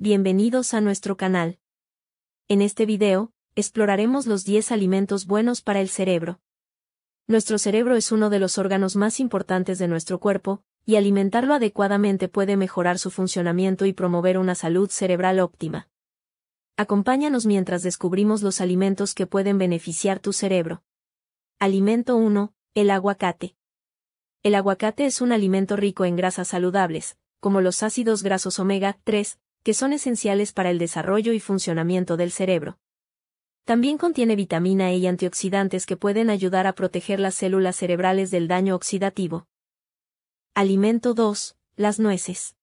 Bienvenidos a nuestro canal. En este video, exploraremos los 10 alimentos buenos para el cerebro. Nuestro cerebro es uno de los órganos más importantes de nuestro cuerpo, y alimentarlo adecuadamente puede mejorar su funcionamiento y promover una salud cerebral óptima. Acompáñanos mientras descubrimos los alimentos que pueden beneficiar tu cerebro. Alimento 1. El aguacate. El aguacate es un alimento rico en grasas saludables, como los ácidos grasos omega 3, que son esenciales para el desarrollo y funcionamiento del cerebro. También contiene vitamina E y antioxidantes que pueden ayudar a proteger las células cerebrales del daño oxidativo. Alimento 2. Las nueces.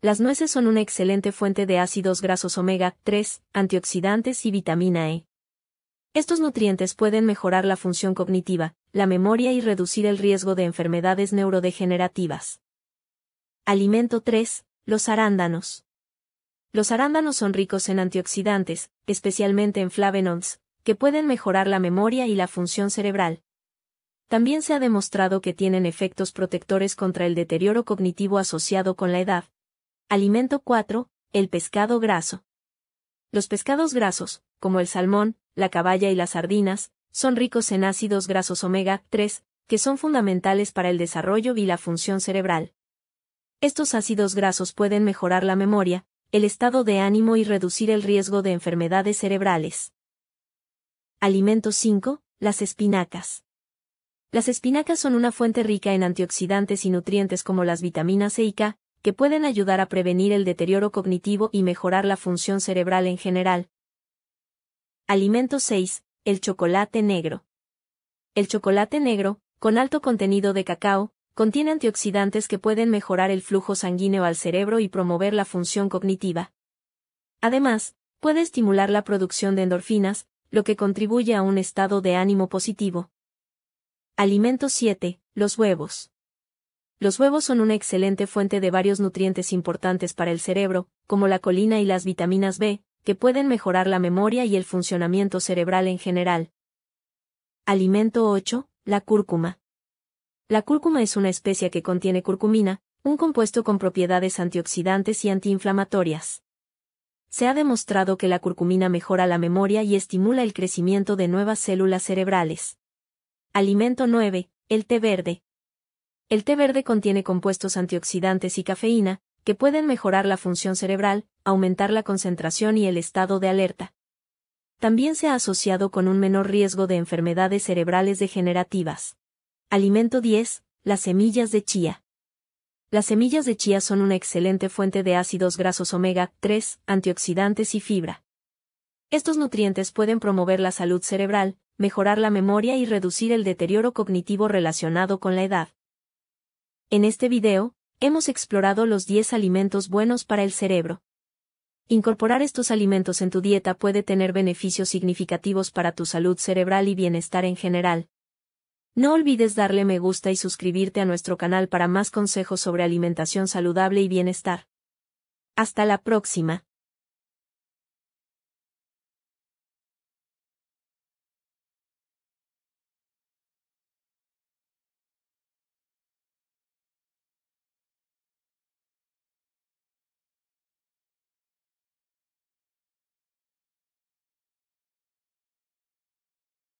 Las nueces son una excelente fuente de ácidos grasos omega 3, antioxidantes y vitamina E. Estos nutrientes pueden mejorar la función cognitiva, la memoria y reducir el riesgo de enfermedades neurodegenerativas. Alimento 3. Los arándanos. Los arándanos son ricos en antioxidantes, especialmente en flavenons, que pueden mejorar la memoria y la función cerebral. También se ha demostrado que tienen efectos protectores contra el deterioro cognitivo asociado con la edad. Alimento 4. El pescado graso. Los pescados grasos, como el salmón, la caballa y las sardinas, son ricos en ácidos grasos omega 3, que son fundamentales para el desarrollo y la función cerebral. Estos ácidos grasos pueden mejorar la memoria, el estado de ánimo y reducir el riesgo de enfermedades cerebrales. Alimento 5. Las espinacas. Las espinacas son una fuente rica en antioxidantes y nutrientes como las vitaminas C y K, que pueden ayudar a prevenir el deterioro cognitivo y mejorar la función cerebral en general. Alimento 6. El chocolate negro. El chocolate negro, con alto contenido de cacao, Contiene antioxidantes que pueden mejorar el flujo sanguíneo al cerebro y promover la función cognitiva. Además, puede estimular la producción de endorfinas, lo que contribuye a un estado de ánimo positivo. Alimento 7. Los huevos. Los huevos son una excelente fuente de varios nutrientes importantes para el cerebro, como la colina y las vitaminas B, que pueden mejorar la memoria y el funcionamiento cerebral en general. Alimento 8. La cúrcuma. La cúrcuma es una especie que contiene curcumina, un compuesto con propiedades antioxidantes y antiinflamatorias. Se ha demostrado que la curcumina mejora la memoria y estimula el crecimiento de nuevas células cerebrales. Alimento 9. El té verde. El té verde contiene compuestos antioxidantes y cafeína, que pueden mejorar la función cerebral, aumentar la concentración y el estado de alerta. También se ha asociado con un menor riesgo de enfermedades cerebrales degenerativas. Alimento 10. Las semillas de chía. Las semillas de chía son una excelente fuente de ácidos grasos omega 3, antioxidantes y fibra. Estos nutrientes pueden promover la salud cerebral, mejorar la memoria y reducir el deterioro cognitivo relacionado con la edad. En este video, hemos explorado los 10 alimentos buenos para el cerebro. Incorporar estos alimentos en tu dieta puede tener beneficios significativos para tu salud cerebral y bienestar en general, no olvides darle me gusta y suscribirte a nuestro canal para más consejos sobre alimentación saludable y bienestar. Hasta la próxima.